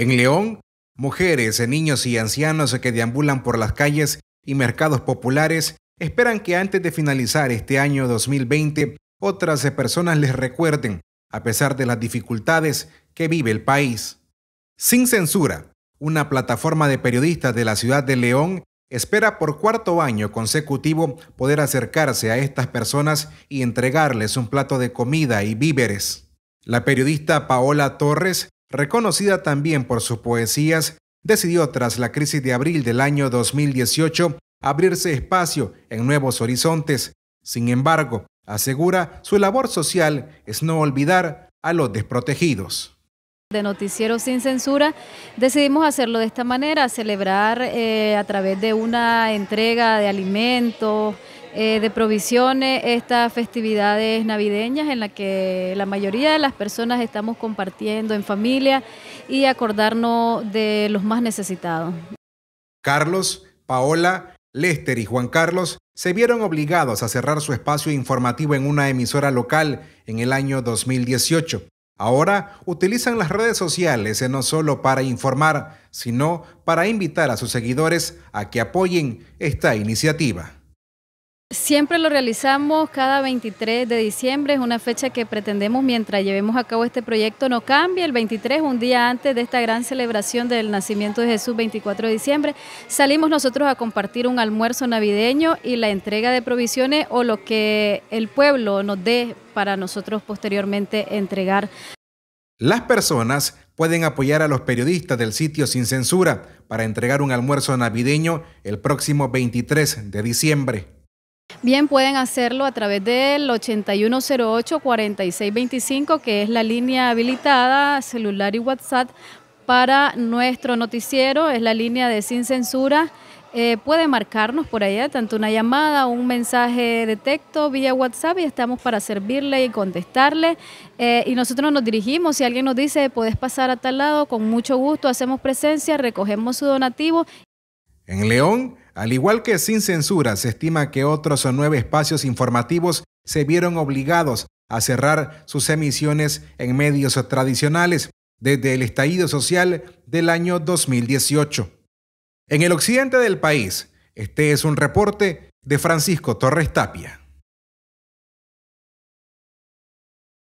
En León, mujeres, eh, niños y ancianos eh, que deambulan por las calles y mercados populares esperan que antes de finalizar este año 2020 otras eh, personas les recuerden, a pesar de las dificultades que vive el país. Sin censura, una plataforma de periodistas de la ciudad de León espera por cuarto año consecutivo poder acercarse a estas personas y entregarles un plato de comida y víveres. La periodista Paola Torres reconocida también por sus poesías, decidió tras la crisis de abril del año 2018 abrirse espacio en nuevos horizontes. Sin embargo, asegura su labor social es no olvidar a los desprotegidos de Noticiero Sin Censura, decidimos hacerlo de esta manera, celebrar eh, a través de una entrega de alimentos, eh, de provisiones estas festividades navideñas en las que la mayoría de las personas estamos compartiendo en familia y acordarnos de los más necesitados. Carlos, Paola, Lester y Juan Carlos se vieron obligados a cerrar su espacio informativo en una emisora local en el año 2018. Ahora utilizan las redes sociales eh, no solo para informar, sino para invitar a sus seguidores a que apoyen esta iniciativa. Siempre lo realizamos cada 23 de diciembre, es una fecha que pretendemos mientras llevemos a cabo este proyecto no cambia, El 23, un día antes de esta gran celebración del nacimiento de Jesús, 24 de diciembre, salimos nosotros a compartir un almuerzo navideño y la entrega de provisiones o lo que el pueblo nos dé para nosotros posteriormente entregar. Las personas pueden apoyar a los periodistas del sitio Sin Censura para entregar un almuerzo navideño el próximo 23 de diciembre. Bien, pueden hacerlo a través del 8108-4625, que es la línea habilitada, celular y WhatsApp para nuestro noticiero, es la línea de Sin Censura. Eh, puede marcarnos por allá, tanto una llamada, un mensaje de texto vía WhatsApp y estamos para servirle y contestarle. Eh, y nosotros nos dirigimos, si alguien nos dice, puedes pasar a tal lado, con mucho gusto hacemos presencia, recogemos su donativo. En León al igual que Sin Censura, se estima que otros nueve espacios informativos se vieron obligados a cerrar sus emisiones en medios tradicionales desde el estallido social del año 2018. En el occidente del país, este es un reporte de Francisco Torres Tapia.